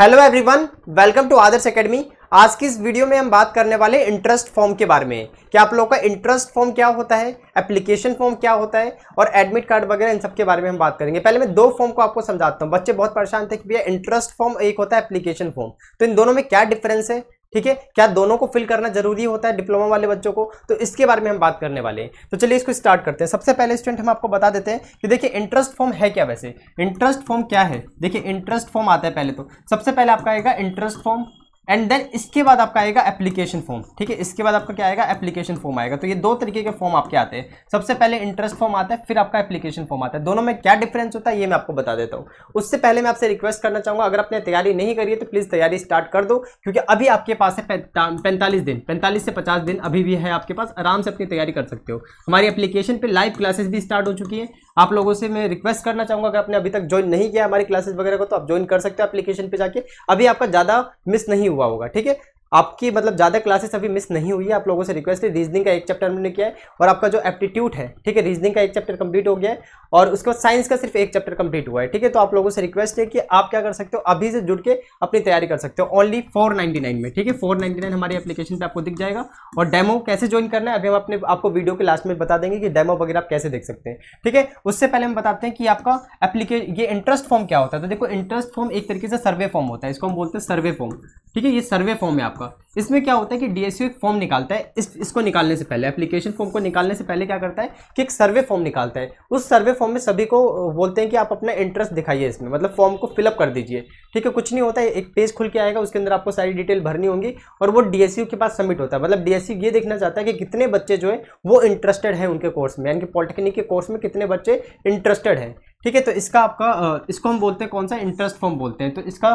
hello everyone welcome to Adarsh academy आज की इस वीडियो में हम बात करने वाले इंटरेस्ट फॉर्म के बारे में कि आप लोगों का इंटरेस्ट फॉर्म क्या होता है एप्लीकेशन फॉर्म क्या होता है और एडमिट कार्ड वगैरह इन सब के बारे में हम बात करेंगे पहले मैं दो फॉर्म को आपको समझाता हूँ बच्चे बहुत परेशान थे कि भैया इंटरेस्ट फॉर्म एक होता है एप्लीकेशन फॉर्म तो इन दोनों में क्या डिफरेंस है ठीक है क्या दोनों को फिल करना जरूरी होता है डिप्लोमा वाले बच्चों को तो इसके बारे में हम बात करने वाले हैं तो चलिए इसको स्टार्ट करते हैं सबसे पहले स्टूडेंट हम आपको बता देते हैं कि देखिए इंटरेस्ट फॉर्म है क्या वैसे इंटरेस्ट फॉर्म क्या है देखिए इंटरेस्ट फॉर्म आता है पहले तो सबसे पहले आपका आएगा इंटरेस्ट फॉर्म एंड देन इसके बाद आपका आएगा एप्लीकेशन फॉर्म ठीक है इसके बाद आपका क्या आएगा एप्लीकेशन फॉर्म आएगा तो ये दो तरीके के फॉर्म आपके आते हैं सबसे पहले इंटरेस्ट फॉर्म आता है फिर आपका एप्लीकेशन फॉर्म आता है दोनों में क्या डिफरेंस होता है ये मैं आपको बता देता हूँ उससे पहले मैं आपसे रिक्वेस्ट करना चाहूँगा अगर आपने तैयारी नहीं करी है तो प्लीज़ तैयारी स्टार्ट कर दो क्योंकि अभी आपके पास है पैंतालीस दिन पैंतालीस से पचास दिन अभी भी है आपके पास आराम से अपनी तैयारी कर सकते हो हमारी एप्लीकेशन पर लाइव क्लासेस भी स्टार्ट हो चुकी है आप लोगों से मैं रिक्वेस्ट करना चाहूंगा कि आपने अभी तक ज्वाइन नहीं किया हमारी क्लासेस वगैरह को तो आप ज्वाइन कर सकते हो एप्लीकेशन पे जाके अभी आपका ज़्यादा मिस नहीं हुआ होगा ठीक है आपकी मतलब ज़्यादा क्लासेस अभी मिस नहीं हुई है आप लोगों से रिक्वेस्ट है रीजनिंग का एक चैप्टर हमने किया है और आपका जो एप्टीट्यूड है ठीक है रीजनिंग का एक चैप्टर कंप्लीट हो गया है और उसके बाद साइंस का सिर्फ एक चैप्टर कंप्लीट हुआ है ठीक है तो आप लोगों से रिक्वेस्ट है कि आप क्या कर सकते हो अभी से जुड़ के अपनी तैयारी कर सकते हो ओनली फोर में ठीक है फोर हमारी एप्लीकेशन पर आपको दिख जाएगा और डेमो कैसे ज्वाइन करना है अभी हम अपने आपको वीडियो के लास्ट में बता देंगे कि डेमो वगैरह आप कैसे देख सकते हैं ठीक है उससे पहले हम बताते हैं कि आपका एप्लीकेशन ये इंटरेस्ट फॉर्म क्या होता है तो देखो इंटरेस्ट फॉर्म एक तरीके से सर्वे फॉर्म होता है इसको हम बोलते हैं सर्वे फॉर्म ठीक है ये सर्वे फॉर्म है आप आपका इसमें क्या होता है कि डीएसयू एक फॉर्म निकालता है इस इसको निकालने से पहले एप्लीकेशन फॉर्म को निकालने से पहले क्या करता है कि एक सर्वे फॉर्म निकालता है उस सर्वे फॉर्म में सभी को बोलते हैं कि आप अपना इंटरेस्ट दिखाइए इसमें मतलब फॉर्म को फिलअप कर दीजिए ठीक है कुछ नहीं होता है एक पेज खुल के आएगा उसके अंदर आपको सारी डिटेल भरनी होंगी और वो डी के पास सबमिट होता है मतलब डी ये देखना चाहता है कि कितने बच्चे जो है वो इंटरेस्टेड है उनके कोर्स में यानी कि पॉलिटेक्निक के कोर्स में कितने बच्चे इंटरेस्टेड हैं ठीक है तो इसका आपका इसको हम बोलते हैं कौन सा इंटरेस्ट फॉर्म बोलते हैं तो इसका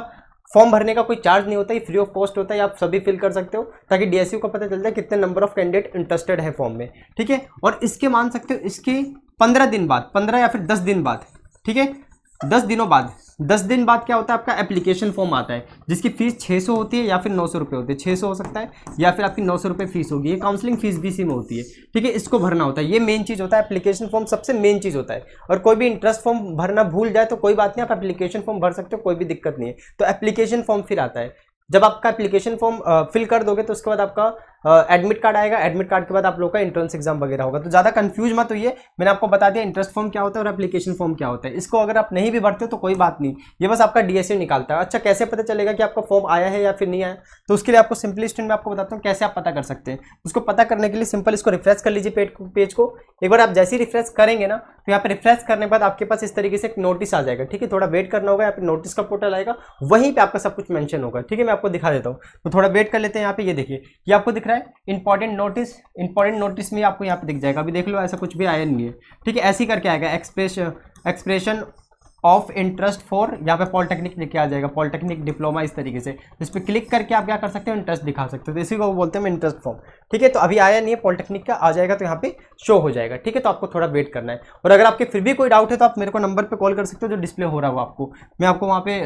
फॉर्म भरने का कोई चार्ज नहीं होता ये फ्री ऑफ कॉस्ट होता है आप सभी फिल कर सकते हो ताकि डी को पता चल जाए कितने नंबर ऑफ कैंडिडेट इंटरेस्टेड है फॉर्म में ठीक है और इसके मान सकते हो इसके पंद्रह दिन बाद पंद्रह या फिर दस दिन बाद ठीक है दस दिनों बाद दस दिन बाद क्या होता है आपका एप्लीकेशन फॉर्म आता है जिसकी फीस छः सौ होती है या फिर नौ सौ रुपये होती है छः सौ हो सकता है या फिर आपकी नौ सौ रुपये फीस होगी ये काउंसलिंग फीस भी इसी में होती है ठीक है इसको भरना होता है ये मेन चीज़ होता है एप्लीकेशन फॉर्म सबसे मेन चीज़ होता है और कोई भी इंटरेस्ट फॉर्म भरना भूल जाए तो कोई बात नहीं आप एप्लीकेशन फॉर्म भर सकते हो कोई भी दिक्कत नहीं है तो एप्लीकेशन फॉर्म फिर आता है जब आपका एप्लीकेशन फॉर्म फिल कर दोगे तो उसके बाद आपका एडमिट कार्ड आएगा एडमिट कार्ड के बाद आप लोग का इंट्रेंस एग्जाम वगैरह होगा तो ज़्यादा कंफ्यूज मत होइए मैंने आपको बता दिया इंटरेस्ट फॉर्म क्या होता है और एप्लीकेशन फॉर्म क्या होता है इसको अगर आप नहीं भी भरते तो कोई बात नहीं ये बस आपका डीएसयू e निकालता है अच्छा कैसे पता चलेगा कि आपका फॉर्म आया है या फिर नहीं आया तो उसके लिए आपको सिंपली स्टेंट में आपको बताता हूँ कैसे आप पता कर सकते हैं उसको पता करने के लिए सिंपल इसको रिफ्रेश कर लीजिए पेज को पेज को एक बार आप जैसे ही रिफ्रेश करेंगे ना तो यहाँ पर रिफ्रेश करने के बाद आपके पास इस तरीके से एक नोटिस आ जाएगा ठीक है थोड़ा वेट करना होगा यहाँ पर नोटिस का पोर्टल आएगा वहीं पर आपका सब कुछ मैंशन होगा ठीक है मैं आपको दिखा देता हूँ तो थोड़ा वेट कर लेते हैं यहाँ पे ये देखिए ये आपको दिख रहा है इंपॉर्टेंट नोटिस इंपॉर्टेंट नोटिस में आपको यहाँ पे दिख जाएगा अभी देख लो ऐसा कुछ भी आया नहीं है ठीक है ऐसी करके आएगा express expression of interest for यहाँ पे पॉलिटेक्निक लिख के आ जाएगा पॉलिटेक्निक डिप्लोमा इस तरीके से इस पर क्लिक करके आप क्या कर सकते हो इंटरेस्ट दिखा सकते हो तो इसी को बोलते हैं इंटरेस्ट फॉर्म ठीक है तो अभी आया नहीं है पॉलिटेक्निक का आ जाएगा तो यहाँ पे शो हो जाएगा ठीक है तो आपको थोड़ा वेट करना है और अगर आपके फिर भी कोई डाउट है तो आप मेरे को नंबर पे कॉल कर सकते हो जो डिस्प्ले हो रहा हो आपको मैं आपको वहाँ पे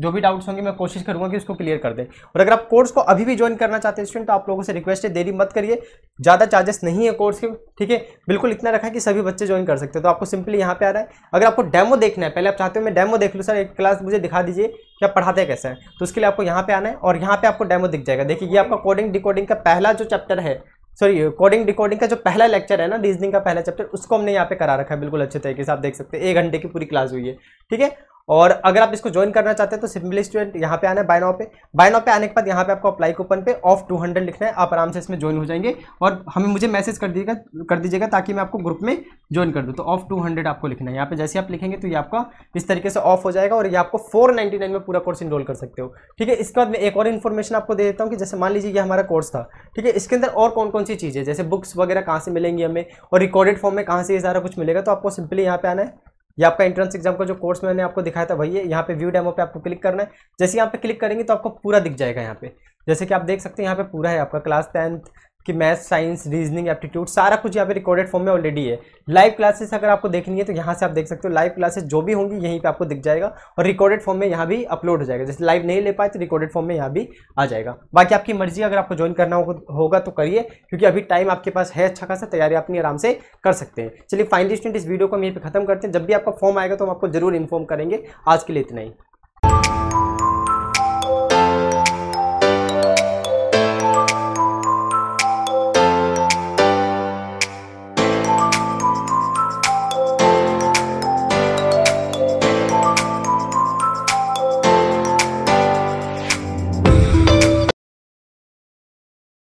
जो भी डाउट्स होंगे मैं कोशिश करूँगा कि उसको क्लियर कर दें और अगर आप कोर्स को अभी भी ज्वाइन करना चाहते हैं स्टूडेंट तो आप लोगों से रिक्वेस्ट है देरी मत करिए ज़्यादा चार्जेस नहीं है कोर्स के ठीक है बिल्कुल इतना रखा है कि सभी बच्चे ज्वाइन कर सकते हैं तो आपको सिंपली यहाँ पे आ रहा है अगर आपको डेमो देखना है पहले आप चाहते हो मैं डेमो देख लूँ सर एक क्लास मुझे दिखा दीजिए या पढ़ाते कैसे हैं तो उसके लिए आपको यहाँ पे आना है और यहाँ पे आपको डेमो दिख जाएगा देखिए ये आपका कोडिंग डिकोडिंग का पहला जो चैप्टर है सॉरी कोडिंग डिकोडिंग का जो पहला लेक्चर है ना रीजनिंग का पहला चैप्टर उसको हमने यहाँ पे करा रखा है बिल्कुल अच्छे तरीके से आप देख सकते हैं एक घंटे की पूरी क्लास हुई है ठीक है और अगर आप इसको ज्वाइन करना चाहते हैं तो सिंपली स्टूडेंट यहाँ पे आना है बायनाओ पे बायनाओ पे आने के बाद यहाँ पे आपको अप्लाई कूपन पे ऑफ टू हंड्रेड लिखना है आप आराम से इसमें ज्वाइन हो जाएंगे और हमें मुझे मैसेज कर दीजिएगा कर दीजिएगा ताकि मैं आपको ग्रुप में ज्वाइन कर दूँ तो ऑफ टू हंड्रेड आपको लिखना है यहाँ पे जैसे आप लिखेंगे तो ये आपका इस तरीके से ऑफ हो जाएगा और ये आपको फोर नाइनटी नाइन में पूरा कोर्स इनरोल कर सकते हो ठीक है इसके बाद मैं एक और इन्फॉर्मेशन आपको दे देता हूँ कि जैसे मान लीजिए ये हमारा कोर्स था ठीक है इसके अंदर और कौन कौन सी चीज़ें जैसे बुक्स वगैरह कहाँ से मिलेंगी हमें और रिकॉर्डेड फॉर्म में कहाँ से ये सारा कुछ मिलेगा तो आपको सिंपली यहाँ पे आना है ये आपका एंट्रेंस एग्जाम का जो कोर्स मैंने आपको दिखाया था भैया यहाँ पे व्यू डेमो पे आपको क्लिक करना है जैसे यहाँ पे क्लिक करेंगे तो आपको पूरा दिख जाएगा यहाँ पे जैसे कि आप देख सकते हैं यहाँ पे पूरा है आपका क्लास टेंथ कि मैथ साइंस रीजनिंग एप्टीट्यूड सारा कुछ यहाँ पे रिकॉर्डेड फॉर्म में ऑलरेडी है लाइव क्लासेस अगर आपको देखनी है तो यहाँ से आप देख सकते हो लाइव क्लासेस जो भी होंगी यहीं पे आपको दिख जाएगा और रिकॉर्डेड फॉर्म में यहाँ भी अपलोड हो जाएगा जैसे लाइव नहीं ले पाए तो रिकॉर्डेड फॉर्म में यहाँ भी आ जाएगा बाकी आपकी मर्जी अगर आपको ज्वाइन करना होगा तो करिए क्योंकि अभी टाइम आपके पास है अच्छा खासा तैयारी अपनी आराम से कर सकते हैं चलिए फाइनली स्टूडेंट इस वीडियो को हम यहीं पर खत्म करते हैं जब भी आपका फॉर्म आएगा तो हम आपको जरूर इन्फॉर्म करेंगे आज के लिए इतना ही